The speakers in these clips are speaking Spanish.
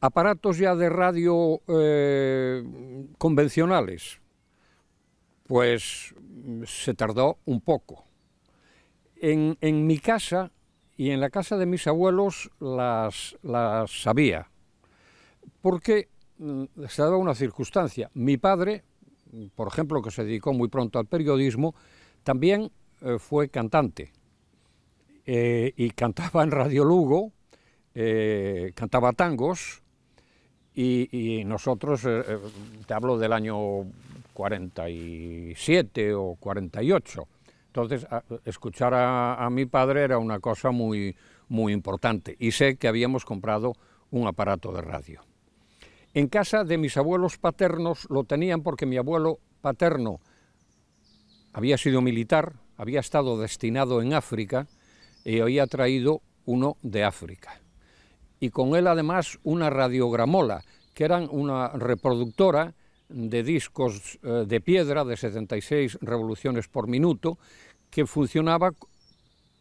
aparatos ya de radio eh, convencionales, pues se tardó un poco. En, mi casa y en la casa de mis abuelos las, las sabía, porque mm, se daba una circunstancia. Mi padre, por ejemplo, que se dedicó muy pronto al periodismo, también eh, fue cantante eh, y cantaba en Radio Lugo, cantaba tangos y, nosotros, eh, eh, te hablo del año 47 o 48, entonces escuchar a, a, mi padre era una cosa muy, muy importante y sé que habíamos comprado un aparato de radio. En casa de mis abuelos paternos lo tenían porque mi abuelo paterno había sido militar, había estado destinado en África y había traído uno de África y con él además una radiogramola, que era una reproductora de discos eh, de piedra de 76 revoluciones por minuto, que funcionaba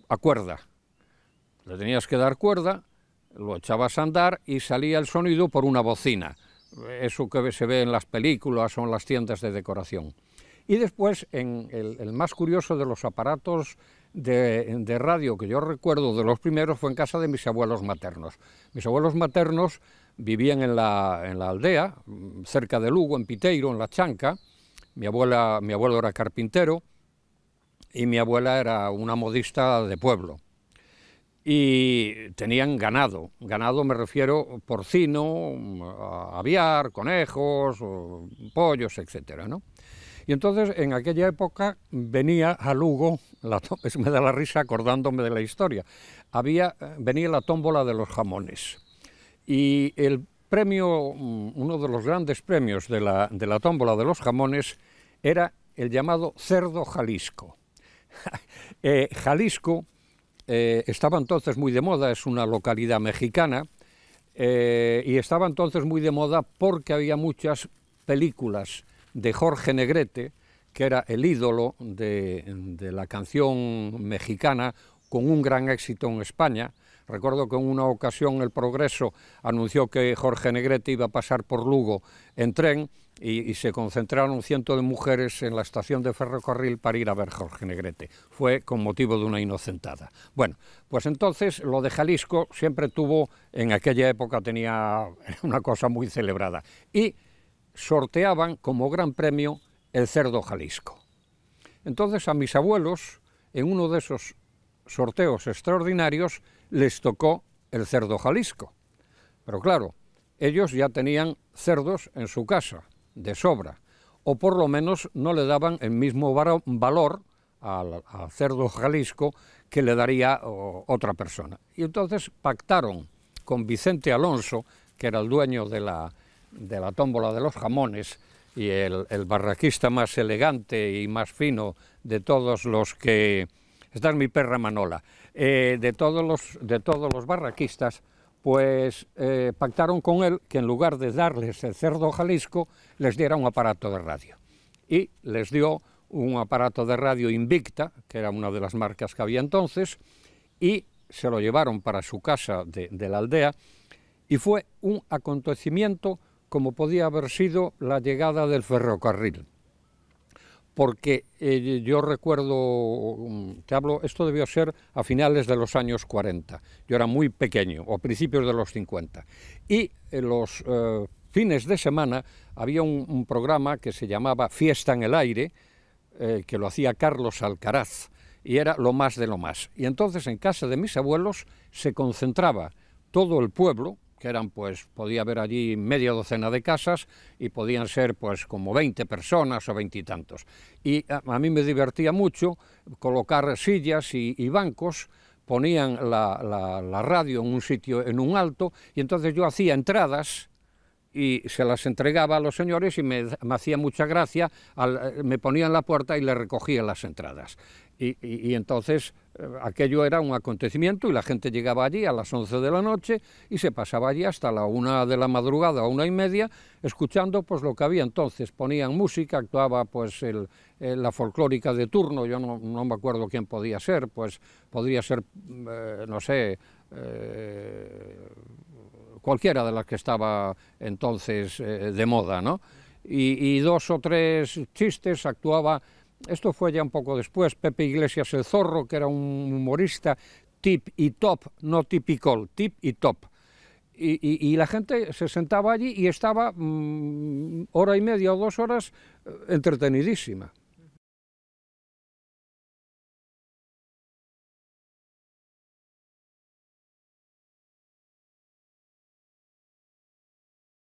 a cuerda. Le tenías que dar cuerda, lo echabas a andar y salía el sonido por una bocina. Eso que se ve en las películas son las tiendas de decoración. Y después, en el más curioso de los aparatos de, radio que yo recuerdo de los primeros fue en casa de mis abuelos maternos. Mis abuelos maternos vivían en la, aldea, cerca de Lugo, en Piteiro, en La Chanca. Mi, abuela, mi abuelo era carpintero y mi abuela era una modista de pueblo. Y tenían ganado, ganado me refiero porcino, mm, aviar, conejos, pollos, etcétera, ¿no? Y entonces en aquella época venía a Lugo, me da la risa acordándome de la historia, había, eh, venía la tómbola de los jamones. Y el premio, mm, uno de los grandes premios de la, tómbola de los jamones era el llamado cerdo Jalisco. Eh, Jalisco eh, estaba entonces muy de moda, es una localidad mexicana, y estaba entonces muy de moda porque había muchas películas de Jorge Negrete, que era el ídolo de, la canción mexicana con un gran éxito en España. Recuerdo que en una ocasión el Progreso anunció que Jorge Negrete iba a pasar por Lugo en tren y, se concentraron un ciento de mujeres en la estación de ferrocarril para ir a ver Jorge Negrete. Fue con motivo de una inocentada. Bueno, pues entonces lo de Jalisco siempre tuvo, en aquella época tenía una cosa muy celebrada. Y sorteaban como gran premio el cerdo Jalisco. Entonces a mis abuelos, en uno de esos sorteos extraordinarios, les tocó el cerdo Jalisco. Pero claro, ellos ya tenían cerdos en su casa, de sobra, o por lo menos no le daban el mismo valor al, cerdo Jalisco que le daría otra persona. Y entonces pactaron con Vicente Alonso, que era el dueño de la de la tómbola de los jamones y el, barraquista más elegante y más fino de todos los que... Esta es mi perra Manola. Eh, de, todos los, de todos los barraquistas, pues eh, pactaron con él que en lugar de darles el cerdo Jalisco, les diera un aparato de radio. Y les dio un aparato de radio Invicta, que era una de las marcas que había entonces, y se lo llevaron para su casa de, de la aldea, y fue un acontecimiento como podía haber sido la llegada del ferrocarril. Porque eh, yo recuerdo, um, te hablo, esto debió ser a finales de los años 40, yo era muy pequeño, o principios de los 50, y eh, los eh, fines de semana había un, programa que se llamaba Fiesta en el Aire, que lo hacía Carlos Alcaraz, y era lo más de lo más. Y entonces en casa de mis abuelos se concentraba todo el pueblo, que eran, pues, podía haber allí media docena de casas y podían ser, pues, como 20 personas o veintitantos. Y, y a, a, mí me divertía mucho colocar sillas y, y bancos, ponían la, la, la radio en un sitio, en un alto, y entonces yo hacía entradas y se las entregaba a los señores y me, hacía mucha gracia, eh, me ponía en la puerta y le recogía las entradas. Y, entonces eh, aquello era un acontecimiento y la gente llegaba allí a las 11 de la noche y se pasaba allí hasta la una de la madrugada, una y media, escuchando pues lo que había entonces. Ponían música, actuaba pues eh, la folclórica de turno, yo no, me acuerdo quién podía ser, pues podría ser, mm, no sé, cualquiera de las que estaba entonces eh, de moda, ¿no? Y, dos o tres chistes actuaba, esto fue ya un poco después, Pepe Iglesias el Zorro, que era un humorista, tip y top, no typical, tip y top. Y, y, la gente se sentaba allí y estaba mm, hora y media o dos horas eh, entretenidísima.